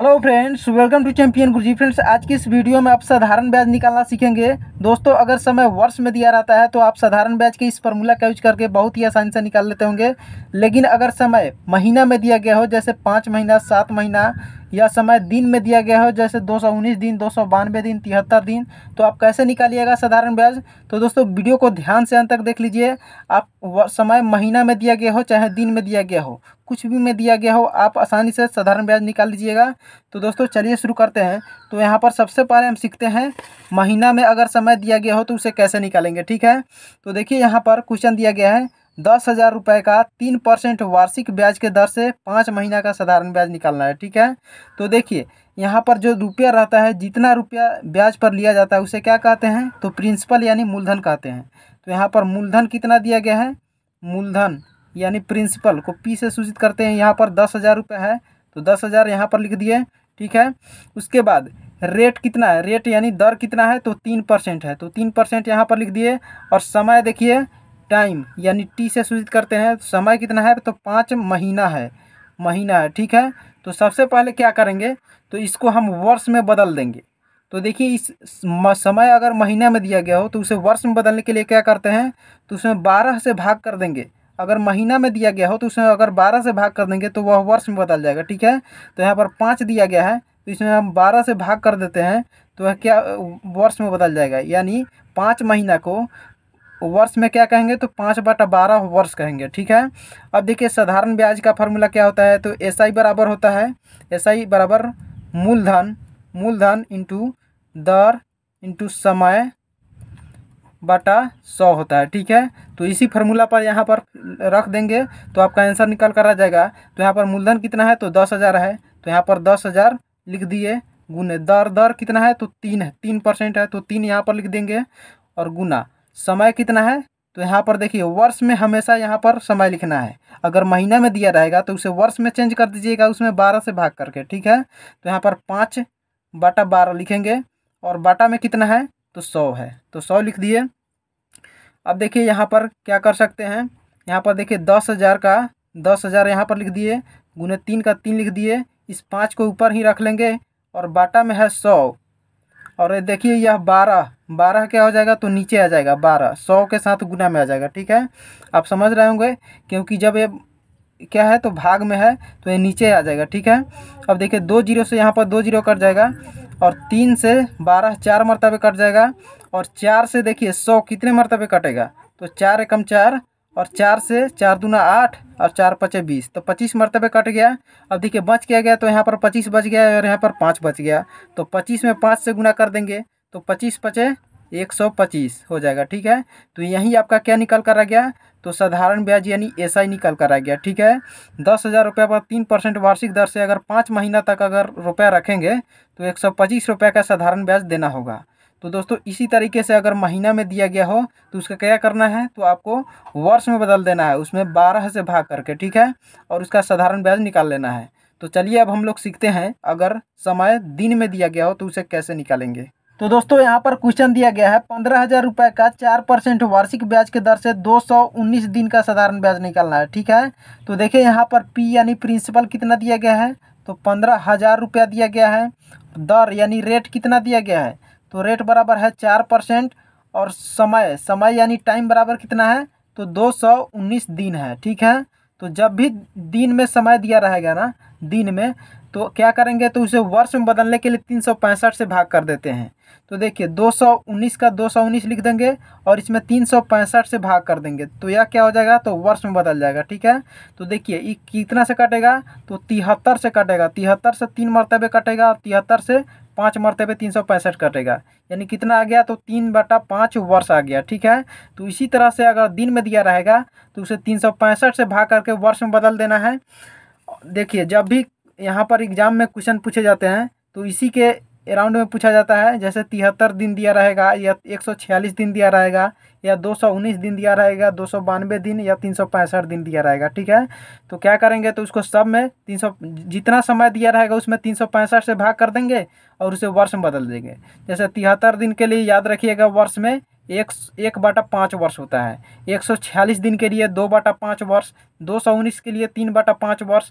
hello friends welcome to champion Guruji friends आज की इस वीडियो में आप साधारण ब्याज निकालना सीखेंगे दोस्तों अगर समय वर्ष में दिया रहता है तो आप साधारण ब्याज के इस फॉर्मूला का यूज करके बहुत ही आसानी से निकाल लेते होंगे लेकिन अगर समय महीना में दिया गया हो जैसे पाँच महीना सात महीना यह समय दिन में दिया गया हो जैसे दो सौ उन्नीस दिन दो सौ बानवे दिन तिहत्तर दिन तो आप कैसे निकालिएगा साधारण ब्याज तो दोस्तों वीडियो को ध्यान से अंत तक देख लीजिए आप समय महीना में दिया गया हो चाहे दिन में दिया गया हो कुछ भी में दिया गया हो आप आसानी से साधारण ब्याज निकाल लीजिएगा तो दोस्तों चलिए शुरू करते हैं तो यहाँ पर सबसे पहले हम सीखते हैं महीना में अगर समय दिया गया हो तो उसे कैसे निकालेंगे ठीक है तो देखिए यहाँ पर क्वेश्चन दिया गया है दस हज़ार रुपये का तीन परसेंट वार्षिक ब्याज के दर से पाँच महीना का साधारण ब्याज निकालना है ठीक है तो देखिए यहाँ पर जो रुपया रहता है जितना रुपया ब्याज पर लिया जाता है उसे क्या कहते हैं तो प्रिंसिपल यानी मूलधन कहते हैं तो यहाँ पर मूलधन कितना दिया गया है मूलधन यानी प्रिंसिपल को पी से सूचित करते हैं यहाँ पर दस हज़ार रुपये है तो दस हज़ार यहाँ पर लिख दिए ठीक है उसके बाद रेट कितना है रेट यानी दर कितना है तो तीन परसेंट है तो तीन परसेंट यहाँ पर लिख दिए और समय देखिए टाइम यानी टी से सूचित करते हैं तो समय कितना है तो पाँच महीना है महीना है ठीक है तो सबसे पहले क्या करेंगे तो इसको हम वर्ष में बदल देंगे तो देखिए इस समय अगर महीना में दिया गया हो तो उसे वर्ष में बदलने के लिए क्या करते हैं तो उसमें बारह से भाग कर देंगे अगर महीना में दिया गया हो तो उसमें अगर बारह से भाग कर देंगे तो वह वर्ष में बदल जाएगा ठीक है तो यहाँ पर पाँच दिया गया है तो इसमें हम बारह से भाग कर देते हैं तो वह क्या वर्ष में बदल जाएगा यानी पाँच महीना को वर्ष में क्या कहेंगे तो पाँच बटा बारह वर्ष कहेंगे ठीक है अब देखिए साधारण ब्याज का फार्मूला क्या होता है तो एस आई बराबर होता है एस आई बराबर मूलधन मूलधन इंटू दर इंटू समय बटा सौ होता है ठीक है तो इसी फार्मूला पर यहाँ पर रख देंगे तो आपका आंसर निकल कर आ जाएगा तो यहाँ पर मूलधन कितना है तो दस हज़ार है तो यहाँ पर दस हज़ार लिख दिए गुने दर दर कितना है तो तीन है तीन परसेंट है तो तीन यहाँ पर लिख देंगे और गुना समय कितना है तो यहाँ पर देखिए वर्ष में हमेशा यहाँ पर समय लिखना है अगर महीना में दिया रहेगा तो उसे वर्ष में चेंज कर दीजिएगा उसमें बारह से भाग करके ठीक है तो यहाँ पर पाँच बाटा बारह लिखेंगे और बाटा में कितना है तो सौ है तो सौ लिख दिए अब देखिए यहाँ पर क्या कर सकते हैं यहाँ पर देखिए दस हज़ार का दस हज़ार यहाँ पर लिख दिए गुने तीन का तीन लिख दिए इस पाँच को ऊपर ही रख लेंगे और बाटा में है सौ और देखिए यह बारह बारह क्या हो जाएगा तो नीचे आ जाएगा बारह सौ के साथ गुना में आ जाएगा ठीक है आप समझ रहे होंगे क्योंकि जब ये क्या है तो भाग में है तो ये नीचे आ जाएगा ठीक है अब देखिए दो जीरो से यहाँ पर दो जीरो कट जाएगा और तीन से बारह चार मरतबे कट जाएगा और चार से देखिए सौ कितने मरतबे कटेगा तो चार एकम चार और चार से चार दूना आठ और चार पचे बीस तो पच्चीस मरतबे कट गया अब देखिए बच किया गया तो यहाँ पर पच्चीस बच गया और यहाँ पर पाँच बच गया तो पच्चीस में पाँच से गुना कर देंगे तो पच्चीस पचे एक सौ पच्चीस हो जाएगा ठीक है तो यहीं आपका क्या निकल कर आ गया तो साधारण ब्याज यानी एस आई निकल कर आ गया ठीक है दस हज़ार रुपये पर तीन परसेंट वार्षिक दर से अगर पाँच महीना तक अगर रुपया रखेंगे तो एक सौ पच्चीस रुपये का साधारण ब्याज देना होगा तो दोस्तों इसी तरीके से अगर महीना में दिया गया हो तो उसका क्या करना है तो आपको वर्ष में बदल देना है उसमें बारह से भाग करके ठीक है और उसका साधारण ब्याज निकाल लेना है तो चलिए अब हम लोग सीखते हैं अगर समय दिन में दिया गया हो तो उसे कैसे निकालेंगे तो दोस्तों यहाँ पर क्वेश्चन दिया गया है पंद्रह हज़ार रुपये का चार परसेंट वार्षिक ब्याज के दर से दो सौ उन्नीस दिन का साधारण ब्याज निकालना है ठीक है तो देखिए यहाँ पर पी यानी प्रिंसिपल कितना दिया गया है तो पंद्रह हज़ार रुपया दिया गया है दर यानी रेट कितना दिया गया है तो रेट बराबर है चार परसेंट और समय समय यानी टाइम बराबर कितना है तो दो सौ उन्नीस दिन है ठीक है तो जब भी दिन में समय दिया रहेगा ना दिन में तो क्या करेंगे तो उसे वर्ष में बदलने के लिए तीन सौ पैंसठ से भाग कर देते हैं तो देखिए दो सौ उन्नीस का दो सौ उन्नीस लिख देंगे और इसमें तीन सौ पैंसठ से भाग कर देंगे तो यह क्या हो जाएगा तो वर्ष में बदल जाएगा ठीक है तो देखिए ये कितना से कटेगा तो तिहत्तर से कटेगा तिहत्तर से तीन मरतबे कटेगा और तिहत्तर से पाँच मरतबे तीन सौ पैंसठ कटेगा यानी कितना आ गया तो तीन बटा पाँच वर्ष आ गया ठीक है तो इसी तरह से अगर दिन में दिया रहेगा तो उसे तीन सौ पैंसठ से भाग करके वर्ष में बदल देना है देखिए जब भी यहाँ पर एग्ज़ाम में क्वेश्चन पूछे जाते हैं तो इसी के राउंड में पूछा जाता है जैसे तिहत्तर दिन दिया रहेगा या एक सौ छियालीस दिन दिया रहेगा या दो सौ उन्नीस दिन दिया रहेगा दो सौ बानवे दिन या तीन सौ पैंसठ दिन दिया रहेगा ठीक है तो क्या करेंगे तो उसको सब में तीन सौ जितना समय दिया रहेगा उसमें तीन सौ पैंसठ से भाग कर देंगे और उसे वर्ष में बदल देंगे जैसे तिहत्तर दिन के लिए याद रखिएगा वर्ष में एक एक बाटा पाँच वर्ष होता है एक सौ छियालीस दिन के लिए दो बाटा पाँच वर्ष दो सौ उन्नीस के लिए तीन बाटा पाँच वर्ष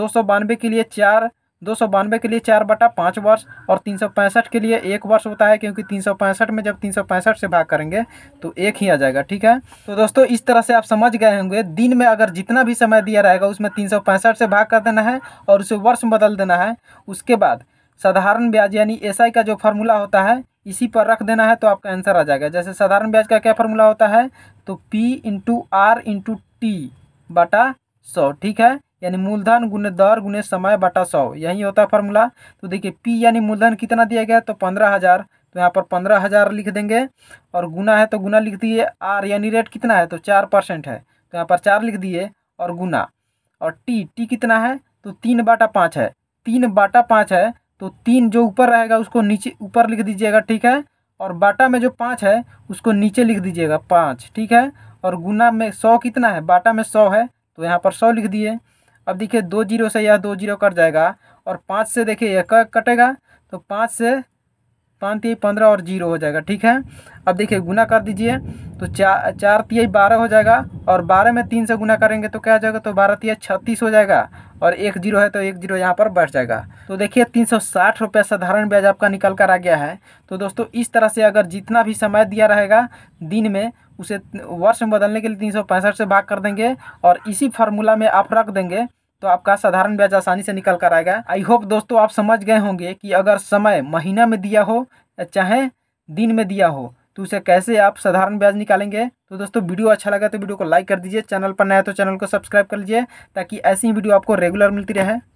दो सौ बानवे के लिए चार दो सौ बानवे के लिए चार बटा पाँच वर्ष और तीन सौ पैंसठ के लिए एक वर्ष होता है क्योंकि तीन सौ पैंसठ में जब तीन सौ पैंसठ से भाग करेंगे तो एक ही आ जाएगा ठीक है तो दोस्तों इस तरह से आप समझ गए होंगे दिन में अगर जितना भी समय दिया रहेगा उसमें तीन सौ पैंसठ से भाग कर देना है और उसे वर्ष बदल देना है उसके बाद साधारण ब्याज यानी एस का जो फार्मूला होता है इसी पर रख देना है तो आपका आंसर आ जाएगा जैसे साधारण ब्याज का क्या फार्मूला होता है तो P into R into T बटा सौ ठीक है यानी मूलधन गुने दर गुने समय बटा सौ यही होता है फॉर्मूला तो देखिए पी यानी मूलधन कितना दिया गया तो पंद्रह हज़ार तो यहाँ पर पंद्रह हज़ार लिख देंगे और गुना है तो गुना लिख दिए आर यानी रेट कितना है तो चार परसेंट है तो यहाँ पर चार लिख दिए और गुना और टी टी कितना है तो तीन बाटा पाँच है तीन बाटा पाँच है तो तीन जो ऊपर रहेगा उसको नीचे ऊपर लिख दीजिएगा ठीक है और बाटा में जो पाँच है उसको नीचे लिख दीजिएगा पाँच ठीक है और गुना में सौ कितना है बाटा में सौ है तो यहाँ पर सौ लिख दिए अब देखिए दो जीरो से यह दो जीरो कट जाएगा और पाँच से देखिए यह कटेगा तो पाँच से पाँच तिहाई पंद्रह और जीरो हो जाएगा ठीक है अब देखिए गुना कर दीजिए तो चार चार तीय बारह हो जाएगा और बारह में तीन से गुना करेंगे तो क्या हो जाएगा तो बारह तिहाई छत्तीस हो जाएगा और एक जीरो है तो एक जीरो यहाँ पर बैठ जाएगा तो देखिए तीन सौ साठ रुपये साधारण ब्याज आपका निकल कर आ गया है तो दोस्तों इस तरह से अगर जितना भी समय दिया रहेगा दिन में उसे वर्ष में बदलने के लिए तीन से भाग कर देंगे और इसी फार्मूला में आप रख देंगे तो आपका साधारण ब्याज आसानी से निकल कर आएगा आई होप दोस्तों आप समझ गए होंगे कि अगर समय महीना में दिया हो चाहे दिन में दिया हो तो उसे कैसे आप साधारण ब्याज निकालेंगे तो दोस्तों वीडियो अच्छा लगा तो वीडियो को लाइक कर दीजिए चैनल पर नया तो चैनल को सब्सक्राइब कर लीजिए ताकि ऐसी ही वीडियो आपको रेगुलर मिलती रहे